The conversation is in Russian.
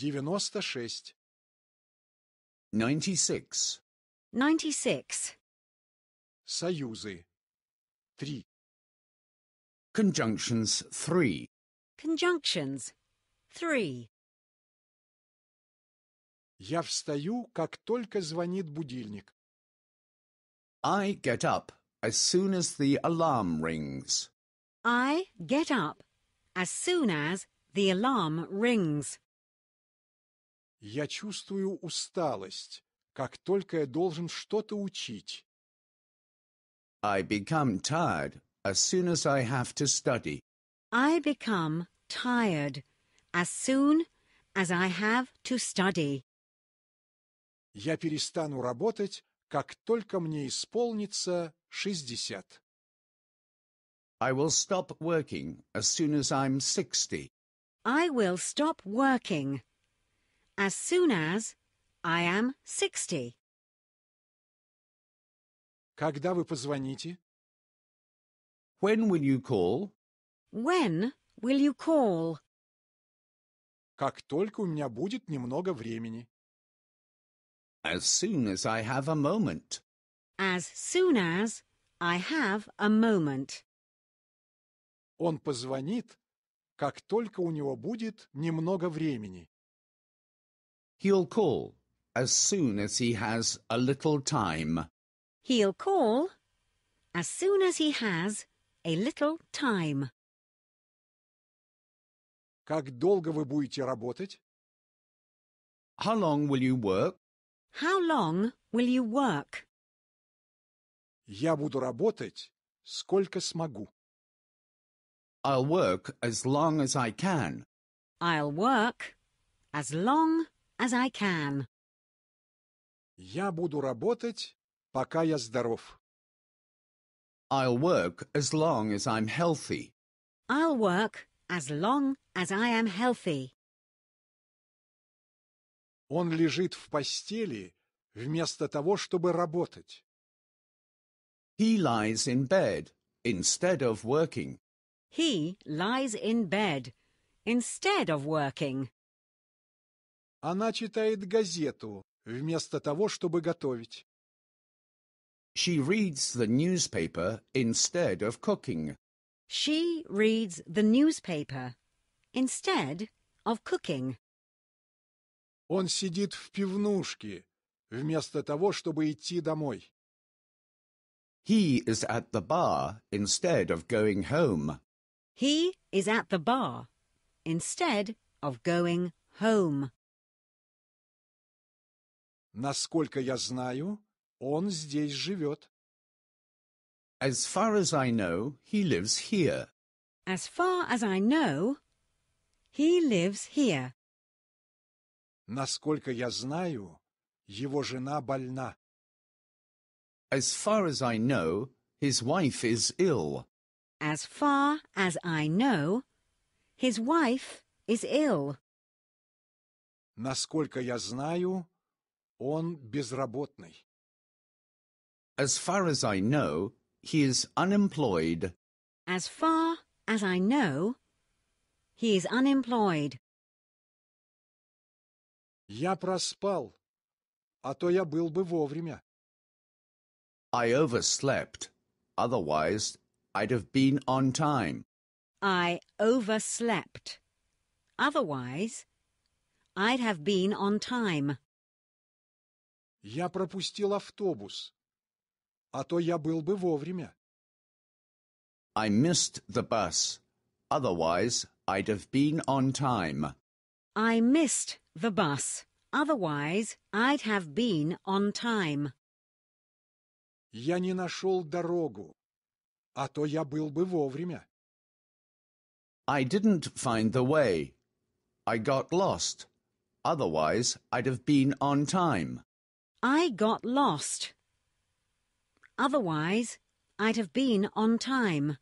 Девяносто шесть. Ninety six. Ninety six. Союзы. Три. Conjunctions three. Conjunctions three. Я встаю, как только звонит будильник. I get up as soon as the alarm rings. I get up as soon as the alarm rings. Я чувствую усталость, как только я должен что-то учить. I become tired as soon as I have to study. I become tired as soon as I have to study. Я перестану работать, как только мне исполнится 60. I will stop working as soon as I'm 60. I will stop working as soon as I am 60. Когда вы позвоните? When will you call? When will you call? Как только у меня будет немного времени. As soon as I have a moment. As soon as I have a moment. Он позвонит, как только у него будет немного времени. He'll call as soon as he has a little time. He'll call as soon as he has a little time. Как долго вы будете работать? How long will you work? How long will you work? Я буду работать сколько смогу. I'll work as long as I can. I'll work as long as I can. Я буду работать, пока я здоров. I'll work as long as I'm healthy. I'll work as long as I am healthy. Он лежит в постели вместо того, чтобы работать. He lies in bed instead of working. He lies in bed instead of working. Она читает газету, вместо того, чтобы готовить. She reads the newspaper instead of cooking. She reads the newspaper instead of cooking. Он сидит в пивнушке, вместо того, чтобы идти домой. He is at the bar instead of going home. He is at the bar instead of going home. Насколько я знаю, он здесь живет. As far as I know, he lives here. As far as I know, he lives here. Насколько я знаю, его жена больна. As far as I know, his wife is ill. As far as I know, his wife is ill. Насколько я знаю, Он безработный. As far as I know, he is unemployed. As far as I know, he is unemployed. Я проспал, а то я был бы вовремя. I overslept, otherwise I'd have been on time. I overslept, otherwise I'd have been on time. Я пропустил автобус, а то я был бы вовремя. I missed the bus. Otherwise, I'd have been on time. I missed the bus. Otherwise, I'd have been on time. Я не нашел дорогу, а то я был бы вовремя. I didn't find the way. I got lost. Otherwise, I'd have been on time. I got lost. Otherwise, I'd have been on time.